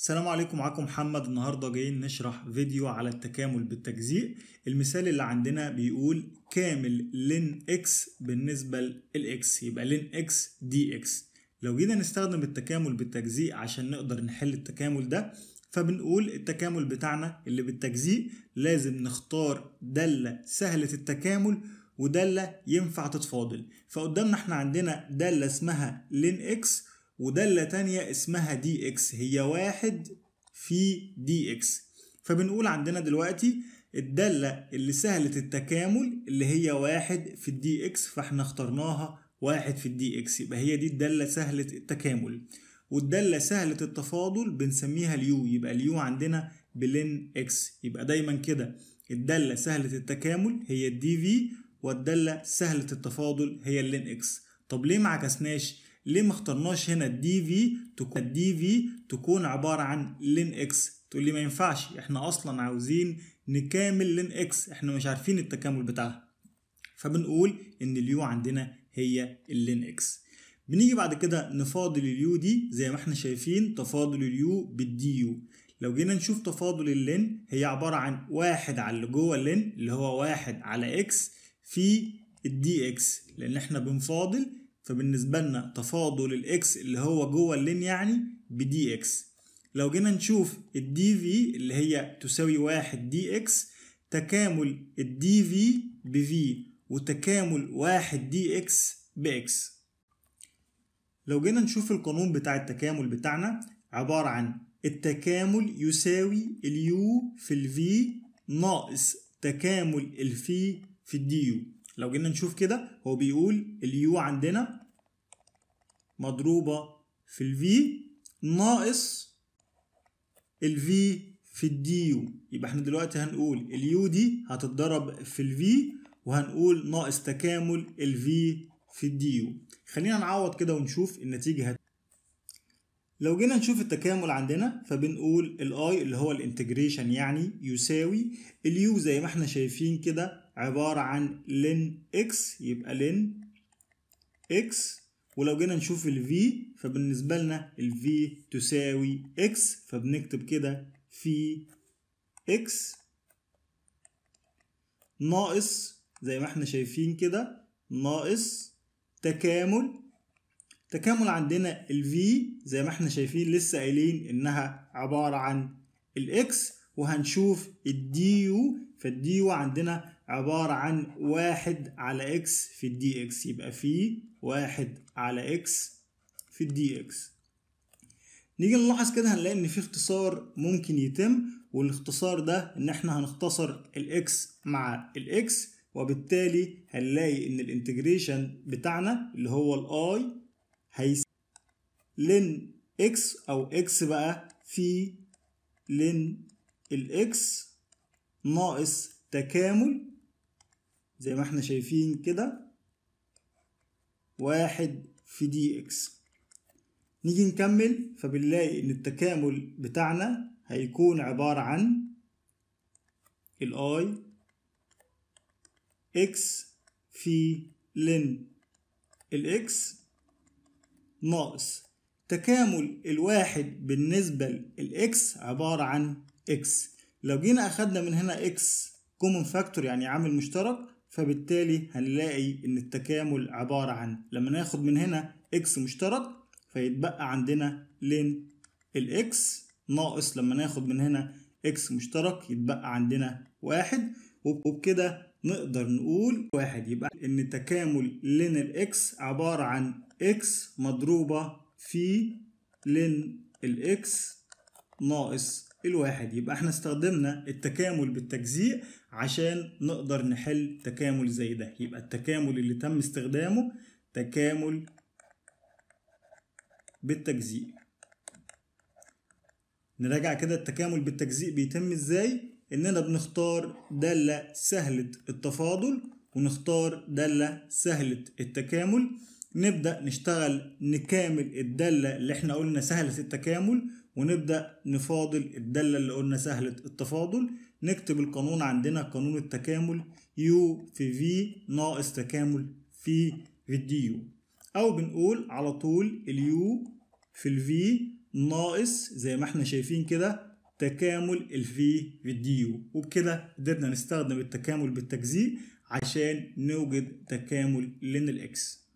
السلام عليكم معاكم محمد النهاردة جايين نشرح فيديو على التكامل بالتجزيء المثال اللي عندنا بيقول كامل لين اكس بالنسبة للإكس يبقى لين اكس دي اكس لو جينا نستخدم التكامل بالتجزيء عشان نقدر نحل التكامل ده فبنقول التكامل بتاعنا اللي بالتجزيء لازم نختار دالة سهلة التكامل ودالة ينفع تتفاضل فقدامنا احنا عندنا دالة اسمها لين اكس ودالة تانية اسمها دي اكس هي واحد في دي اكس فبنقول عندنا دلوقتي الدالة اللي سهلة التكامل اللي هي واحد في الدي اكس فاحنا اخترناها واحد في الدي اكس يبقى هي دي الدالة سهلة التكامل والدالة سهلة التفاضل بنسميها اليو يبقى اليو عندنا بلين اكس يبقى دايما كده الدالة سهلة التكامل هي الدي في والدالة سهلة التفاضل هي اللين اكس طب ليه ما عكسناش ليه ما اخترناش هنا الدي في تكون الدي في تكون عباره عن لين اكس تقول لي ما ينفعش احنا اصلا عاوزين نكامل لين اكس احنا مش عارفين التكامل بتاعها فبنقول ان اليو عندنا هي اللين اكس بنيجي بعد كده نفاضل اليو دي زي ما احنا شايفين تفاضل اليو بالدي يو لو جينا نشوف تفاضل اللين هي عبارة عن واحد على اللي جوه اللين اللي هو واحد على اكس في الدي اكس لان احنا بنفاضل فبالنسبة لنا تفاضل الاكس اللي هو جوه اللين يعني بدي اكس لو جينا نشوف الدي في اللي هي تساوي واحد دي اكس تكامل الدي في بفي وتكامل واحد دي اكس باكس لو جينا نشوف القانون بتاع التكامل بتاعنا عبارة عن التكامل يساوي اليو في الفي ناقص تكامل الفي في الديو لو جينا نشوف كده هو بيقول اليو عندنا مضروبه في الفي ناقص الفي في الديو يبقى احنا دلوقتي هنقول اليو دي هتتضرب في الفي وهنقول ناقص تكامل الفي في الديو خلينا نعوض كده ونشوف النتيجه هت... لو جينا نشوف التكامل عندنا فبنقول الاي اللي هو الانتجريشن يعني يساوي اليو زي ما احنا شايفين كده عبارة عن لن اكس يبقى لن اكس ولو جينا نشوف الفي فبالنسبة لنا الفي تساوي اكس فبنكتب كده في اكس ناقص زي ما احنا شايفين كده ناقص تكامل تكامل عندنا ال V زي ما احنا شايفين لسه قايلين انها عبارة عن x وهنشوف الدي du فالدي du عندنا عبارة عن واحد على x في الدي اكس يبقى في واحد على x في الدي اكس نيجي نلاحظ كده هنلاقي ان في اختصار ممكن يتم والاختصار ده ان احنا هنختصر x مع x وبالتالي هنلاقي ان الانتجريشن بتاعنا اللي هو الاي هيس لين اكس او اكس بقى في لين الاكس ناقص تكامل زي ما احنا شايفين كده واحد في دي اكس نيجي نكمل فبنلاقي ان التكامل بتاعنا هيكون عبارة عن الاي اكس في لين الاكس ناقص تكامل الواحد بالنسبة للإكس عبارة عن إكس لو جينا أخدنا من هنا إكس كومن فاكتور يعني عامل مشترك فبالتالي هنلاقي إن التكامل عبارة عن لما ناخد من هنا إكس مشترك فيتبقى عندنا لين الإكس ناقص لما ناخد من هنا إكس مشترك يتبقى عندنا واحد وبكده نقدر نقول واحد يبقى ان تكامل لين الاكس عبارة عن اكس مضروبة في لين الاكس ناقص الواحد يبقى احنا استخدمنا التكامل بالتجزيء عشان نقدر نحل تكامل زي ده يبقى التكامل اللي تم استخدامه تكامل بالتجزيء نراجع كده التكامل بالتجزيء بيتم ازاي اننا بنختار داله سهله التفاضل ونختار داله سهله التكامل نبدا نشتغل نكامل الداله اللي احنا قلنا سهله التكامل ونبدا نفاضل الداله اللي قلنا سهله التفاضل نكتب القانون عندنا قانون التكامل يو في في ناقص تكامل في في او بنقول على طول اليو في الفي ناقص زي ما احنا شايفين كده تكامل الفي في الديو وبكده قدرنا نستخدم التكامل بالتجزيء عشان نوجد تكامل لين الاكس